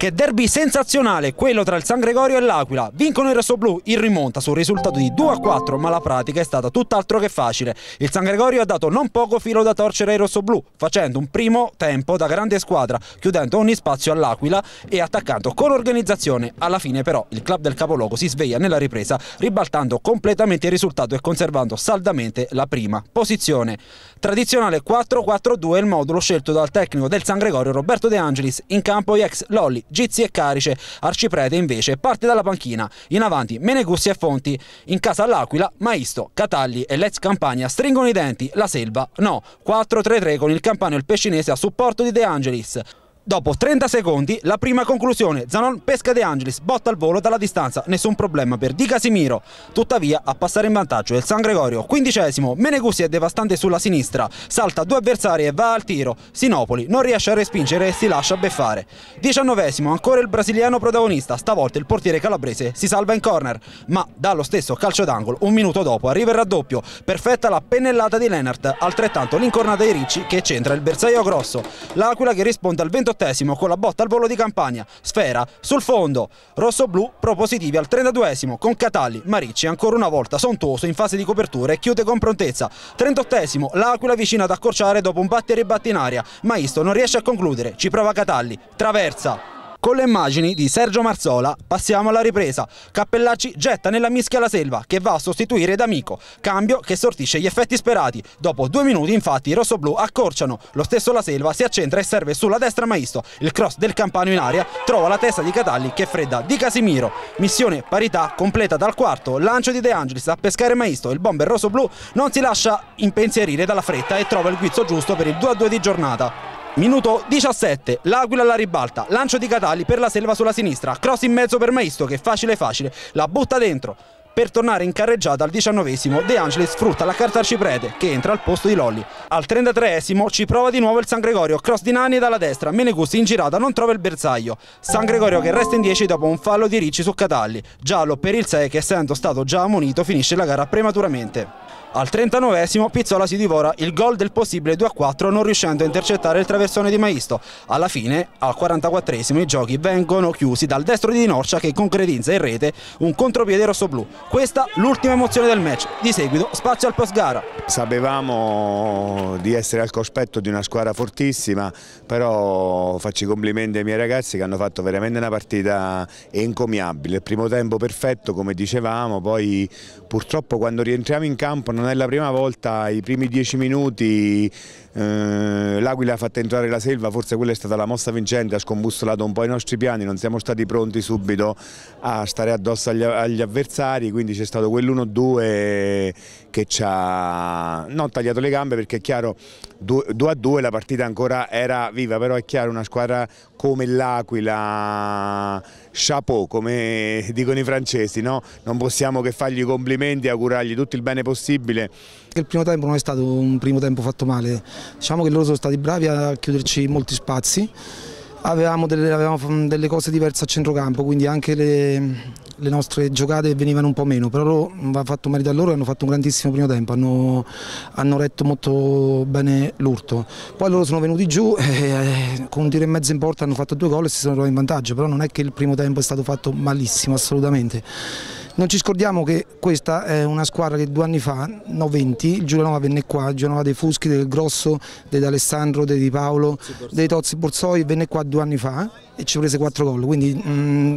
Che derby sensazionale quello tra il San Gregorio e l'Aquila. Vincono i rossoblù in rimonta sul risultato di 2 a 4, ma la pratica è stata tutt'altro che facile. Il San Gregorio ha dato non poco filo da torcere ai rossoblù, facendo un primo tempo da grande squadra, chiudendo ogni spazio all'Aquila e attaccando con organizzazione. Alla fine però il club del capoluogo si sveglia nella ripresa, ribaltando completamente il risultato e conservando saldamente la prima posizione. Tradizionale 4-4-2 il modulo scelto dal tecnico del San Gregorio Roberto De Angelis, in campo gli ex Lolli, Gizzi e Carice, Arciprete invece parte dalla panchina, in avanti Menegussi e Fonti, in casa all'Aquila, Maisto, Catalli e Let's Campania stringono i denti, la Selva no, 4-3-3 con il Campano e il Pescinese a supporto di De Angelis. Dopo 30 secondi, la prima conclusione. Zanon pesca De Angelis, botta al volo dalla distanza, nessun problema per Di Casimiro. Tuttavia, a passare in vantaggio è il San Gregorio. Quindicesimo, Menegussi è devastante sulla sinistra, salta due avversari e va al tiro. Sinopoli non riesce a respingere e si lascia beffare. Diciannovesimo, ancora il brasiliano protagonista, stavolta il portiere calabrese si salva in corner. Ma dallo stesso calcio d'angolo, un minuto dopo, arriva il raddoppio. Perfetta la pennellata di Lennart, altrettanto l'incornata di Ricci che centra il bersaglio grosso. L'Aquila che risponde al 28 38 con la botta al volo di Campania, sfera sul fondo, rosso-blu propositivi al 32 con Catalli, Maricci ancora una volta sontuoso in fase di copertura e chiude con prontezza, 38 l'Aquila vicina ad accorciare dopo un battere e batte in aria, Maisto non riesce a concludere, ci prova Catalli, traversa. Con le immagini di Sergio Marzola passiamo alla ripresa. Cappellacci getta nella mischia la selva che va a sostituire D'Amico, cambio che sortisce gli effetti sperati. Dopo due minuti infatti i rossoblù accorciano, lo stesso la selva si accentra e serve sulla destra Maisto. Il cross del Campano in aria trova la testa di Catalli che fredda di Casimiro. Missione parità completa dal quarto, lancio di De Angelis a pescare Maisto, il bomber rossoblù non si lascia impensierire dalla fretta e trova il guizzo giusto per il 2-2 di giornata. Minuto 17, l'Aquila alla ribalta, lancio di Catali per la selva sulla sinistra, cross in mezzo per Maisto che facile facile, la butta dentro. Per tornare in carreggiata al diciannovesimo De Angelis sfrutta la carta arciprete che entra al posto di Lolli. Al 33esimo ci prova di nuovo il San Gregorio, cross di Nani dalla destra, Meneguzzi in girata non trova il bersaglio. San Gregorio che resta in 10 dopo un fallo di Ricci su Catalli, giallo per il 6 che essendo stato già ammonito finisce la gara prematuramente. Al 39 esimo Pizzola si divora il gol del possibile 2-4 non riuscendo a intercettare il traversone di Maisto. Alla fine, al 44 esimo i giochi vengono chiusi dal destro di Norcia che concretizza in rete un contropiede rosso-blu. Questa l'ultima emozione del match. Di seguito spazio al post gara. Sapevamo di essere al cospetto di una squadra fortissima, però faccio i complimenti ai miei ragazzi che hanno fatto veramente una partita encomiabile. Il primo tempo perfetto come dicevamo, poi purtroppo quando rientriamo in campo non è la prima volta, i primi dieci minuti eh, l'Aquila ha fatto entrare la selva, forse quella è stata la mossa vincente, ha scombussolato un po' i nostri piani, non siamo stati pronti subito a stare addosso agli, agli avversari, quindi c'è stato quell'1-2 che ci ha non tagliato le gambe perché è chiaro 2-2 la partita ancora era viva, però è chiaro una squadra come l'Aquila, chapeau come dicono i francesi, no? non possiamo che fargli i complimenti e augurargli tutto il bene possibile. Il primo tempo non è stato un primo tempo fatto male, diciamo che loro sono stati bravi a chiuderci in molti spazi. Avevamo delle, avevamo delle cose diverse a centrocampo, quindi anche le, le, nostre giocate venivano un po' meno, però va fatto merito a loro hanno fatto un grandissimo primo tempo, hanno, hanno retto molto bene l'urto. Poi loro sono venuti giù e con un tiro e mezzo in porta hanno fatto due gol e si sono trovati in vantaggio, però non è che il primo tempo è stato fatto malissimo assolutamente. Non ci scordiamo che questa è una squadra che due anni fa, 9-20, il Giulianova venne qua, il Giulianova dei Fuschi, del Grosso, dell'Alessandro, dei Di Paolo, dei Tozzi Borsoi, venne qua due anni fa e ci prese quattro gol, quindi mh, mm,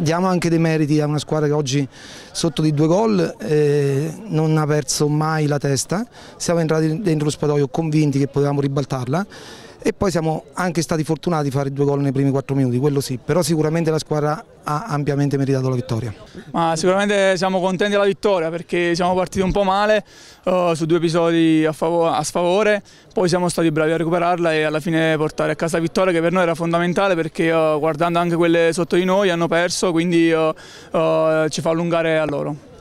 diamo anche dei meriti a una squadra che oggi sotto di due gol eh, non ha perso mai la testa, siamo entrati dentro lo spadoio convinti che potevamo ribaltarla e poi siamo anche stati fortunati di fare due gol nei primi quattro minuti, quello sì, però sicuramente la squadra ha ampiamente meritato la vittoria. Ma sicuramente siamo contenti della vittoria perché siamo partiti un po' male uh, su due episodi a, a, sfavore, poi siamo stati bravi a recuperarla e alla fine portare a casa la vittoria che per noi era fondamentale perché uh, guardando anche quelle sotto di noi hanno perso, quindi uh, ci fa allungare a loro.